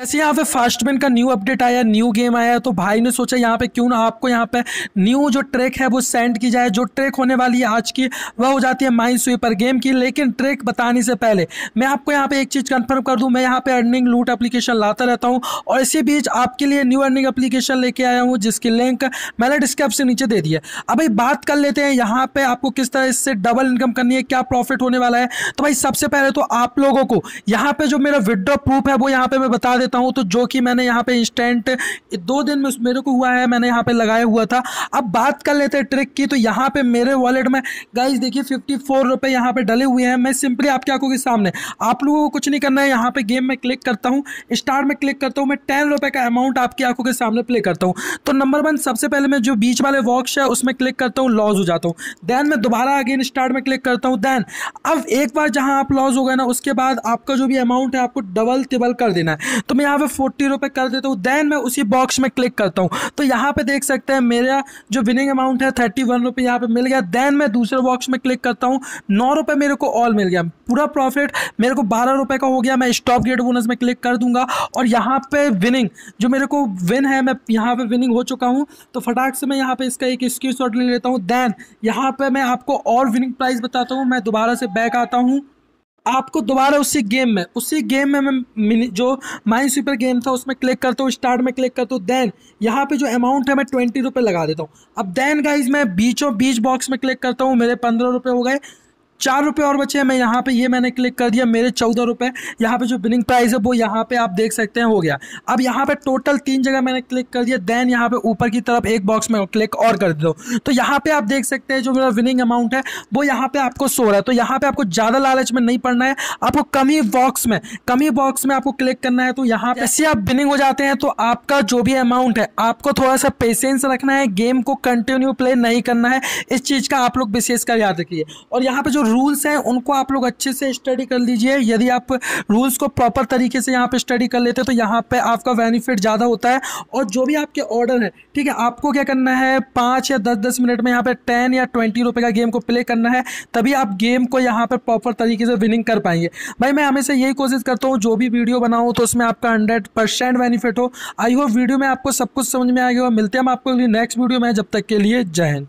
ऐसे यहाँ पे फास्टमैन का न्यू अपडेट आया न्यू गेम आया तो भाई ने सोचा यहाँ पे क्यों ना आपको यहाँ पे न्यू जो ट्रैक है वो सेंड की जाए जो ट्रैक होने वाली है आज की वह हो जाती है माइंड स्वीपर गेम की लेकिन ट्रैक बताने से पहले मैं आपको यहाँ पे एक चीज़ कंफर्म कर दूँ मैं यहाँ पे अर्निंग लूट अप्लीकेशन लाता रहता हूँ और इसी बीच आपके लिए न्यू अर्निंग अप्लीकेशन लेके आया हूँ जिसकी लिंक मैंने डिस्क्रिप्शन नीचे दे दी है अब भाई बात कर लेते हैं यहाँ पर आपको किस तरह इससे डबल इनकम करनी है क्या प्रॉफिट होने वाला है तो भाई सबसे पहले तो आप लोगों को यहाँ पर जो मेरा विड्रॉ प्रूफ है वो यहाँ पर मैं बता देता हूँ तो जो कि मैंने यहाँ पे इंस्टेंट दो दिन में मेरे को हुआ है मैंने यहाँ पे लगाया हुआ था अब बात कर लेते हैं ट्रिक की तो यहाँ पे मेरे वॉलेट में गाइज देखिए फिफ्टी फोर रुपये यहाँ पे डले हुए हैं मैं सिंपली आपकी आंखों के सामने आप लोगों को कुछ नहीं करना है यहाँ पे गेम में क्लिक करता हूँ स्टार में क्लिक करता हूँ मैं टेन रुपये का अमाउंट आपकी आंखों के सामने प्ले करता हूँ तो नंबर वन सबसे पहले मैं जो बीच वाले वॉक्स है उसमें क्लिक करता हूँ लॉज हो जाता हूँ देन मैं दोबारा अगेन स्टार्ट में क्लिक करता हूँ देन अब एक बार जहाँ आप लॉज हो गए ना उसके बाद आपका जो भी अमाउंट है आपको डबल टिबल कर देना है तो मैं यहाँ पे फोर्टी रुपये कर देता हूँ देन मैं उसी बॉक्स में क्लिक करता हूँ तो यहाँ पे देख सकते हैं मेरा जो विनिंग अमाउंट है थर्टी वन रुपये यहाँ पर मिल गया देन मैं दूसरे बॉक्स में क्लिक करता हूँ नौ रुपये मेरे को ऑल मिल गया पूरा प्रॉफिट मेरे को बारह रुपये का हो गया मैं स्टॉप गेट बोनस में क्लिक कर दूंगा और यहाँ पे विनिंग जो मेरे को विन है मैं यहाँ पे विनिंग हो चुका हूँ तो फटाक से मैं यहाँ पे इसका एक स्क्रीन ले लेता हूँ देन यहाँ पे मैं आपको और विनिंग प्राइस बताता हूँ मैं दोबारा से बैक आता हूँ आपको दोबारा उसी गेम में उसी गेम में मैं जो माइन स्वीपर गेम था उसमें क्लिक करता हूँ स्टार्ट में क्लिक करता हूँ देन यहाँ पे जो अमाउंट है मैं ट्वेंटी रुपये लगा देता हूँ अब देन गाइज मैं बीचों बीच बॉक्स में क्लिक करता हूँ मेरे पंद्रह रुपये हो गए चार रुपये और बचे हैं मैं यहाँ पे ये मैंने क्लिक कर दिया मेरे चौदह रुपये यहाँ पे जो बिलिंग प्राइस है वो यहाँ पे आप देख सकते हैं हो गया अब यहाँ पे टोटल तीन जगह मैंने क्लिक कर दिया देन यहाँ पे ऊपर की तरफ एक बॉक्स में क्लिक और कर दो तो यहाँ पे आप देख सकते हैं जो मेरा विनिंग अमाउंट है वो यहाँ पे आपको सो रहा है तो यहाँ पर आपको ज़्यादा लालच में नहीं पड़ना है आपको कम ही बॉक्स में कम ही बॉक्स में आपको क्लिक करना है तो यहाँ ऐसे आप विनिंग हो जाते हैं तो आपका जो भी अमाउंट है आपको थोड़ा सा पेशेंस रखना है गेम को कंटिन्यू प्ले नहीं करना है इस चीज़ का आप लोग विशेष कर याद रखिए और यहाँ पर जो रूल्स हैं उनको आप लोग अच्छे से स्टडी कर लीजिए यदि आप रूल्स को प्रॉपर तरीके से यहाँ पे स्टडी कर लेते तो यहाँ पे आपका बेनिफिट ज़्यादा होता है और जो भी आपके ऑर्डर है ठीक है आपको क्या करना है पाँच या दस दस मिनट में यहाँ पर टेन या ट्वेंटी रुपये का गेम को प्ले करना है तभी आप गेम को यहाँ पर प्रॉपर तरीके से विनिंग कर पाएंगे भाई मैं हमेशा यही कोशिश करता हूँ जो भी वीडियो बनाऊँ तो उसमें आपका हंड्रेड परसेंट बेनिफिट हो आई होप वीडियो में आपको सब कुछ समझ में आ गया मिलते हैं हम आपको नेक्स्ट वीडियो में जब तक के लिए जय हिंद